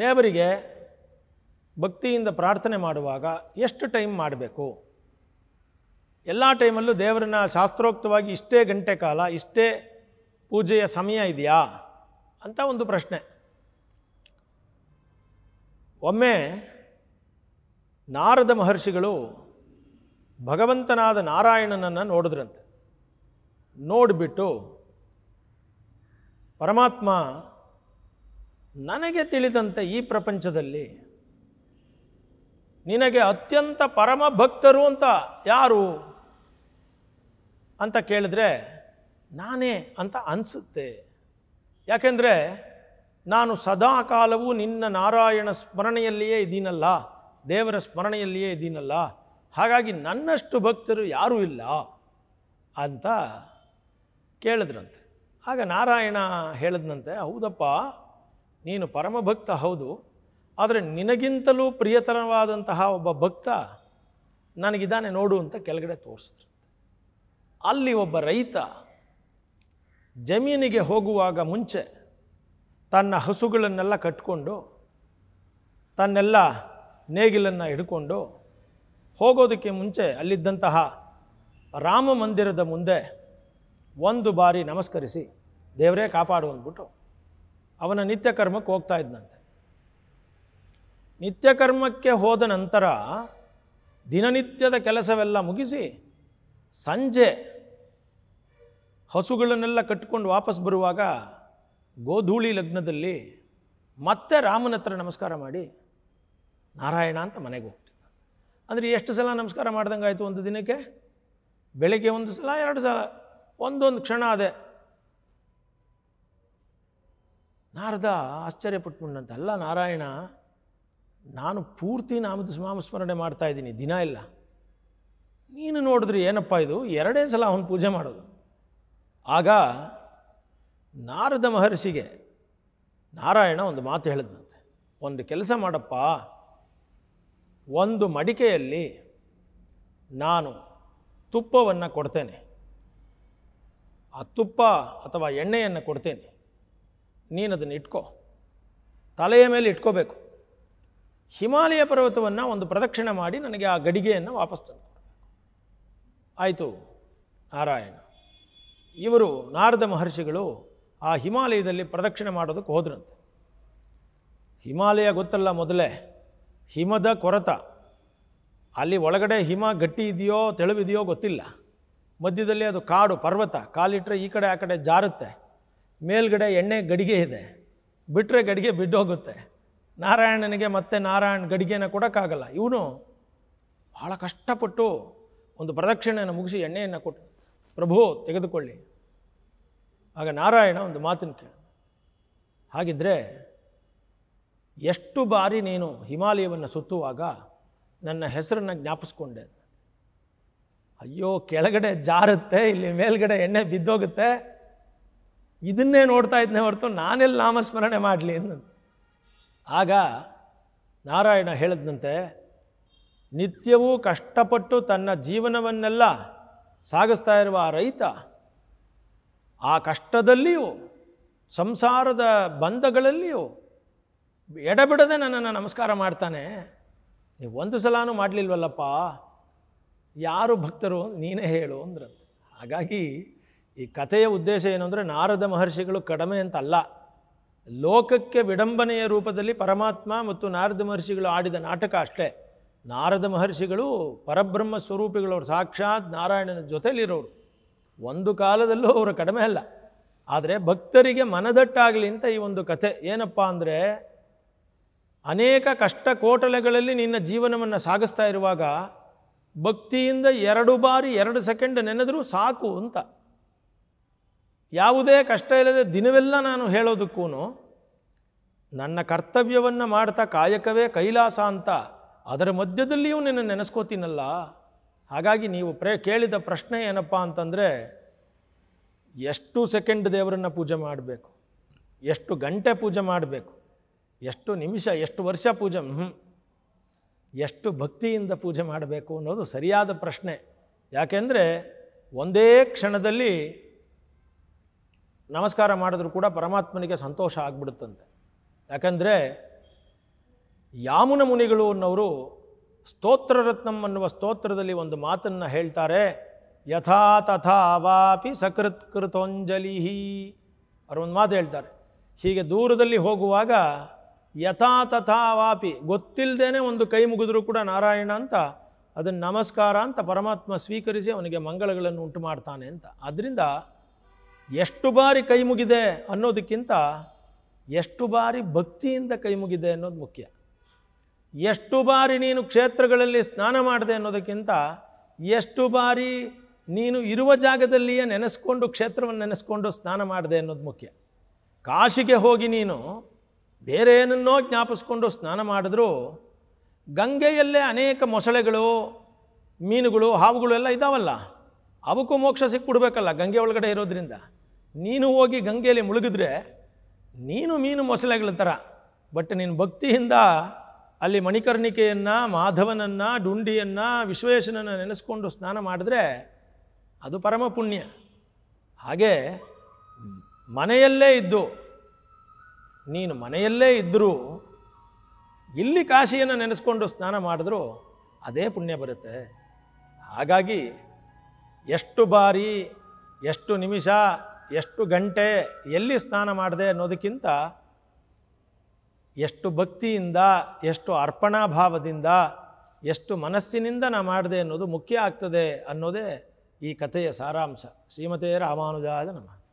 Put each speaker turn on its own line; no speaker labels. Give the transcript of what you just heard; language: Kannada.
ದೇವರಿಗೆ ಭಕ್ತಿಯಿಂದ ಪ್ರಾರ್ಥನೆ ಮಾಡುವಾಗ ಎಷ್ಟು ಟೈಮ್ ಮಾಡಬೇಕು ಎಲ್ಲ ಟೈಮಲ್ಲೂ ದೇವರನ್ನ ಶಾಸ್ತ್ರೋಕ್ತವಾಗಿ ಇಷ್ಟೇ ಗಂಟೆ ಕಾಲ ಇಷ್ಟೇ ಪೂಜೆಯ ಸಮಯ ಇದೆಯಾ ಅಂತ ಒಂದು ಪ್ರಶ್ನೆ ಒಮ್ಮೆ ನಾರದ ಮಹರ್ಷಿಗಳು ಭಗವಂತನಾದ ನಾರಾಯಣನನ್ನು ನೋಡಿದ್ರಂತೆ ನೋಡಿಬಿಟ್ಟು ಪರಮಾತ್ಮ ನನಗೆ ತಿಳಿದಂತೆ ಈ ಪ್ರಪಂಚದಲ್ಲಿ ನಿನಗೆ ಅತ್ಯಂತ ಪರಮ ಭಕ್ತರು ಅಂತ ಯಾರು ಅಂತ ಕೇಳಿದ್ರೆ ನಾನೇ ಅಂತ ಅನಿಸುತ್ತೆ ಯಾಕೆಂದರೆ ನಾನು ಸದಾ ಕಾಲವೂ ನಿನ್ನ ನಾರಾಯಣ ಸ್ಮರಣೆಯಲ್ಲಿಯೇ ಇದ್ದೀನಲ್ಲ ದೇವರ ಸ್ಮರಣೆಯಲ್ಲಿಯೇ ಇದ್ದೀನಲ್ಲ ಹಾಗಾಗಿ ನನ್ನಷ್ಟು ಭಕ್ತರು ಯಾರೂ ಇಲ್ಲ ಅಂತ ಕೇಳಿದ್ರಂತೆ ಆಗ ನಾರಾಯಣ ಹೇಳಿದ್ನಂತೆ ಹೌದಪ್ಪ ನೀನು ಪರಮಭಕ್ತ ಹೌದು ಆದರೆ ನಿನಗಿಂತಲೂ ಪ್ರಿಯತರವಾದಂತಹ ಒಬ್ಬ ಭಕ್ತ ನನಗಿದ್ದಾನೆ ನೋಡು ಅಂತ ಕೆಳಗಡೆ ತೋರಿಸಿದ್ರು ಅಲ್ಲಿ ಒಬ್ಬ ರೈತ ಜಮೀನಿಗೆ ಹೋಗುವಾಗ ಮುಂಚೆ ತನ್ನ ಹಸುಗಳನ್ನೆಲ್ಲ ಕಟ್ಕೊಂಡು ತನ್ನೆಲ್ಲ ನೇಗಿಲನ್ನು ಹಿಡ್ಕೊಂಡು ಹೋಗೋದಕ್ಕೆ ಮುಂಚೆ ಅಲ್ಲಿದ್ದಂತಹ ರಾಮ ಮಂದಿರದ ಮುಂದೆ ಒಂದು ಬಾರಿ ನಮಸ್ಕರಿಸಿ ದೇವರೇ ಕಾಪಾಡು ಅಂದ್ಬಿಟ್ಟು ಅವನ ನಿತ್ಯ ಕರ್ಮಕ್ಕೆ ಹೋಗ್ತಾ ಇದ್ದಂತೆ ನಿತ್ಯ ಕರ್ಮಕ್ಕೆ ಹೋದ ನಂತರ ದಿನನಿತ್ಯದ ಕೆಲಸವೆಲ್ಲ ಮುಗಿಸಿ ಸಂಜೆ ಹಸುಗಳನ್ನೆಲ್ಲ ಕಟ್ಟಿಕೊಂಡು ವಾಪಸ್ ಬರುವಾಗ ಗೋಧೂಳಿ ಲಗ್ನದಲ್ಲಿ ಮತ್ತೆ ರಾಮನ ಹತ್ರ ನಮಸ್ಕಾರ ಮಾಡಿ ನಾರಾಯಣ ಅಂತ ಮನೆಗೆ ಹೋಗ್ತಿದ್ದ ಅಂದರೆ ಎಷ್ಟು ಸಲ ನಮಸ್ಕಾರ ಮಾಡ್ದಂಗೆ ಆಯಿತು ಒಂದು ದಿನಕ್ಕೆ ಬೆಳಗ್ಗೆ ಒಂದು ಸಲ ಎರಡು ಸಲ ಒಂದೊಂದು ಕ್ಷಣ ಅದೇ ನಾರದ ಆಶ್ಚರ್ಯಪಟ್ಬಿಡ್ನಂತೆ ಅಲ್ಲ ನಾರಾಯಣ ನಾನು ಪೂರ್ತಿ ನಾಮದ ನಾಮಸ್ಮರಣೆ ಮಾಡ್ತಾ ಇದ್ದೀನಿ ದಿನ ಇಲ್ಲ ನೀನು ನೋಡಿದ್ರಿ ಏನಪ್ಪ ಇದು ಎರಡೇ ಸಲ ಅವನು ಪೂಜೆ ಮಾಡೋದು ಆಗ ನಾರದ ಮಹರ್ಷಿಗೆ ನಾರಾಯಣ ಒಂದು ಮಾತು ಹೇಳಿದಂತೆ ಒಂದು ಕೆಲಸ ಮಾಡಪ್ಪ ಒಂದು ಮಡಿಕೆಯಲ್ಲಿ ನಾನು ತುಪ್ಪವನ್ನು ಕೊಡ್ತೇನೆ ಆ ತುಪ್ಪ ಅಥವಾ ಎಣ್ಣೆಯನ್ನು ಕೊಡ್ತೇನೆ ನೀನು ಅದನ್ನು ಇಟ್ಕೋ ತಲೆಯ ಮೇಲೆ ಇಟ್ಕೋಬೇಕು ಹಿಮಾಲಯ ಪರ್ವತವನ್ನು ಒಂದು ಪ್ರದಕ್ಷಿಣೆ ಮಾಡಿ ನನಗೆ ಆ ಗಡಿಗೆಯನ್ನು ವಾಪಸ್ ತಂದು ಆಯಿತು ನಾರಾಯಣ ಇವರು ನಾರದ ಮಹರ್ಷಿಗಳು ಆ ಹಿಮಾಲಯದಲ್ಲಿ ಪ್ರದಕ್ಷಿಣೆ ಮಾಡೋದಕ್ಕೆ ಹೋದ್ರಂತೆ ಹಿಮಾಲಯ ಗೊತ್ತಲ್ಲ ಮೊದಲೇ ಹಿಮದ ಕೊರತ ಅಲ್ಲಿ ಒಳಗಡೆ ಹಿಮ ಗಟ್ಟಿ ಇದೆಯೋ ತೆಳುವಿದೆಯೋ ಗೊತ್ತಿಲ್ಲ ಮಧ್ಯದಲ್ಲಿ ಅದು ಕಾಡು ಪರ್ವತ ಕಾಲಿಟ್ಟರೆ ಈ ಕಡೆ ಆ ಕಡೆ ಜಾರುತ್ತೆ ಮೇಲ್ಗಡೆ ಎಣ್ಣೆ ಗಡಿಗೆ ಇದೆ ಬಿಟ್ಟರೆ ಗಡಿಗೆ ಬಿದ್ದೋಗುತ್ತೆ ನಾರಾಯಣನಿಗೆ ಮತ್ತೆ ನಾರಾಯಣ ಗಡಿಗೆನ ಕೊಡೋಕ್ಕಾಗಲ್ಲ ಇವನು ಬಹಳ ಕಷ್ಟಪಟ್ಟು ಒಂದು ಪ್ರದಕ್ಷಿಣೆಯನ್ನು ಮುಗಿಸಿ ಎಣ್ಣೆಯನ್ನು ಕೊಟ್ಟು ಪ್ರಭು ತೆಗೆದುಕೊಳ್ಳಿ ಆಗ ನಾರಾಯಣ ಒಂದು ಮಾತಿನ ಕೇಳ ಹಾಗಿದ್ದರೆ ಎಷ್ಟು ಬಾರಿ ನೀನು ಹಿಮಾಲಯವನ್ನು ಸುತ್ತುವಾಗ ನನ್ನ ಹೆಸರನ್ನು ಜ್ಞಾಪಿಸ್ಕೊಂಡೆ ಅಯ್ಯೋ ಕೆಳಗಡೆ ಜಾರುತ್ತೆ ಇಲ್ಲಿ ಮೇಲ್ಗಡೆ ಎಣ್ಣೆ ಬಿದ್ದೋಗುತ್ತೆ ಇದನ್ನೇ ನೋಡ್ತಾ ಇದ್ನೇ ಹೊರತು ನಾನೆಲ್ಲಿ ನಾಮಸ್ಮರಣೆ ಮಾಡಲಿ ಅಂದ ಆಗ ನಾರಾಯಣ ಹೇಳಿದಂತೆ ನಿತ್ಯವೂ ಕಷ್ಟಪಟ್ಟು ತನ್ನ ಜೀವನವನ್ನೆಲ್ಲ ಸಾಗಿಸ್ತಾ ಇರುವ ಆ ರೈತ ಆ ಕಷ್ಟದಲ್ಲಿಯೂ ಸಂಸಾರದ ಬಂಧಗಳಲ್ಲಿಯೂ ಎಡಬಿಡದೆ ನನ್ನನ್ನು ನಮಸ್ಕಾರ ಮಾಡ್ತಾನೆ ನೀವು ಒಂದು ಸಲನೂ ಮಾಡಲಿಲ್ವಲ್ಲಪ್ಪ ಯಾರು ಭಕ್ತರು ನೀನೇ ಹೇಳು ಅಂದ್ರಂತೆ ಹಾಗಾಗಿ ಈ ಕಥೆಯ ಉದ್ದೇಶ ಏನು ಅಂದರೆ ನಾರದ ಮಹರ್ಷಿಗಳು ಕಡಿಮೆ ಅಂತಲ್ಲ ಲೋಕಕ್ಕೆ ವಿಡಂಬನೆಯ ರೂಪದಲ್ಲಿ ಪರಮಾತ್ಮ ಮತ್ತು ನಾರದ ಮಹರ್ಷಿಗಳು ಆಡಿದ ನಾಟಕ ಅಷ್ಟೇ ನಾರದ ಮಹರ್ಷಿಗಳು ಪರಬ್ರಹ್ಮ ಸ್ವರೂಪಿಗಳವರು ಸಾಕ್ಷಾತ್ ನಾರಾಯಣನ ಜೊತೆಯಲ್ಲಿರೋರು ಒಂದು ಕಾಲದಲ್ಲೂ ಅವರು ಕಡಿಮೆ ಅಲ್ಲ ಆದರೆ ಭಕ್ತರಿಗೆ ಮನದಟ್ಟಾಗಲಿ ಅಂತ ಈ ಒಂದು ಕಥೆ ಏನಪ್ಪ ಅಂದರೆ ಅನೇಕ ಕಷ್ಟ ಕೋಟಲೆಗಳಲ್ಲಿ ನಿನ್ನ ಜೀವನವನ್ನು ಸಾಗಿಸ್ತಾ ಇರುವಾಗ ಭಕ್ತಿಯಿಂದ ಎರಡು ಬಾರಿ ಎರಡು ಸೆಕೆಂಡ್ ನೆನೆದರೂ ಸಾಕು ಅಂತ ಯಾವುದೇ ಕಷ್ಟ ಇಲ್ಲದೆ ದಿನವೆಲ್ಲ ನಾನು ಹೇಳೋದಕ್ಕೂ ನನ್ನ ಕರ್ತವ್ಯವನ್ನು ಮಾಡ್ತಾ ಕಾಯಕವೇ ಕೈಲಾಸ ಅಂತ ಅದರ ಮಧ್ಯದಲ್ಲಿಯೂ ನಿನ್ನ ನೆನೆಸ್ಕೋತೀನಲ್ಲ ಹಾಗಾಗಿ ನೀವು ಪ್ರೇ ಕೇಳಿದ ಪ್ರಶ್ನೆ ಏನಪ್ಪ ಅಂತಂದರೆ ಎಷ್ಟು ಸೆಕೆಂಡ್ ದೇವರನ್ನು ಪೂಜೆ ಮಾಡಬೇಕು ಎಷ್ಟು ಗಂಟೆ ಪೂಜೆ ಮಾಡಬೇಕು ಎಷ್ಟು ನಿಮಿಷ ಎಷ್ಟು ವರ್ಷ ಪೂಜೆ ಎಷ್ಟು ಭಕ್ತಿಯಿಂದ ಪೂಜೆ ಮಾಡಬೇಕು ಅನ್ನೋದು ಸರಿಯಾದ ಪ್ರಶ್ನೆ ಯಾಕೆಂದರೆ ಒಂದೇ ಕ್ಷಣದಲ್ಲಿ ನಮಸ್ಕಾರ ಮಾಡಿದ್ರು ಕೂಡ ಪರಮಾತ್ಮನಿಗೆ ಸಂತೋಷ ಆಗ್ಬಿಡುತ್ತಂತೆ ಯಾಕಂದರೆ ಯಾಮುನ ಮುನಿಗಳು ಅನ್ನೋರು ಸ್ತೋತ್ರ ರತ್ನಂ ಅನ್ನುವ ಸ್ತೋತ್ರದಲ್ಲಿ ಒಂದು ಮಾತನ್ನು ಹೇಳ್ತಾರೆ ಯಥಾ ತಥಾ ವಾಪಿ ಸಕೃತ್ ಅವರು ಒಂದು ಮಾತು ಹೇಳ್ತಾರೆ ಹೀಗೆ ದೂರದಲ್ಲಿ ಹೋಗುವಾಗ ಯಥಾ ತಥಾ ವಾಪಿ ಗೊತ್ತಿಲ್ಲದೇ ಒಂದು ಕೈ ಮುಗಿದ್ರೂ ಕೂಡ ನಾರಾಯಣ ಅಂತ ಅದನ್ನು ನಮಸ್ಕಾರ ಅಂತ ಪರಮಾತ್ಮ ಸ್ವೀಕರಿಸಿ ಅವನಿಗೆ ಮಂಗಳಗಳನ್ನು ಉಂಟು ಮಾಡ್ತಾನೆ ಅಂತ ಆದ್ದರಿಂದ ಎಷ್ಟು ಬಾರಿ ಕೈ ಮುಗಿದೆ ಅನ್ನೋದಕ್ಕಿಂತ ಎಷ್ಟು ಬಾರಿ ಭಕ್ತಿಯಿಂದ ಕೈ ಮುಗಿದೆ ಅನ್ನೋದು ಮುಖ್ಯ ಎಷ್ಟು ಬಾರಿ ನೀನು ಕ್ಷೇತ್ರಗಳಲ್ಲಿ ಸ್ನಾನ ಮಾಡಿದೆ ಅನ್ನೋದಕ್ಕಿಂತ ಎಷ್ಟು ಬಾರಿ ನೀನು ಇರುವ ಜಾಗದಲ್ಲಿಯೇ ನೆನೆಸ್ಕೊಂಡು ಕ್ಷೇತ್ರವನ್ನು ನೆನೆಸ್ಕೊಂಡು ಸ್ನಾನ ಮಾಡಿದೆ ಅನ್ನೋದು ಮುಖ್ಯ ಕಾಶಿಗೆ ಹೋಗಿ ನೀನು ಬೇರೆ ಏನನ್ನೋ ಜ್ಞಾಪಿಸ್ಕೊಂಡು ಸ್ನಾನ ಮಾಡಿದ್ರೂ ಗಂಗೆಯಲ್ಲೇ ಅನೇಕ ಮೊಸಳೆಗಳು ಮೀನುಗಳು ಹಾವುಗಳು ಎಲ್ಲ ಇದ್ದಾವಲ್ಲ ಅವಕ್ಕೂ ಮೋಕ್ಷ ಸಿಕ್ಬಿಡ್ಬೇಕಲ್ಲ ಗಂಗೆ ಒಳಗಡೆ ಇರೋದ್ರಿಂದ ನೀನು ಹೋಗಿ ಗಂಗೆಯಲ್ಲಿ ಮುಳುಗಿದ್ರೆ ನೀನು ಮೀನು ಮೊಸಳೆಗಳ ಥರ ಬಟ್ ನಿನ್ನ ಭಕ್ತಿಯಿಂದ ಅಲ್ಲಿ ಮಣಿಕರ್ಣಿಕೆಯನ್ನು ಮಾಧವನನ್ನು ಡುಂಡಿಯನ್ನು ವಿಶ್ವೇಶನನ್ನು ನೆನೆಸ್ಕೊಂಡು ಸ್ನಾನ ಮಾಡಿದ್ರೆ ಅದು ಪರಮ ಪುಣ್ಯ ಹಾಗೆ ಮನೆಯಲ್ಲೇ ಇದ್ದು ನೀನು ಮನೆಯಲ್ಲೇ ಇದ್ದರೂ ಇಲ್ಲಿ ಕಾಶಿಯನ್ನು ನೆನೆಸ್ಕೊಂಡು ಸ್ನಾನ ಮಾಡಿದ್ರೂ ಅದೇ ಪುಣ್ಯ ಬರುತ್ತೆ ಹಾಗಾಗಿ ಎಷ್ಟು ಬಾರಿ ಎಷ್ಟು ನಿಮಿಷ ಎಷ್ಟು ಗಂಟೆ ಎಲ್ಲಿ ಸ್ನಾನ ಮಾಡಿದೆ ಅನ್ನೋದಕ್ಕಿಂತ ಎಷ್ಟು ಭಕ್ತಿಯಿಂದ ಎಷ್ಟು ಅರ್ಪಣಾ ಭಾವದಿಂದ ಎಷ್ಟು ಮನಸ್ಸಿನಿಂದ ನಾ ಮಾಡಿದೆ ಅನ್ನೋದು ಮುಖ್ಯ ಆಗ್ತದೆ ಅನ್ನೋದೇ ಈ ಕಥೆಯ ಸಾರಾಂಶ ಶ್ರೀಮತೇ ರಾಮಾನುಜಾದ ನಮಃ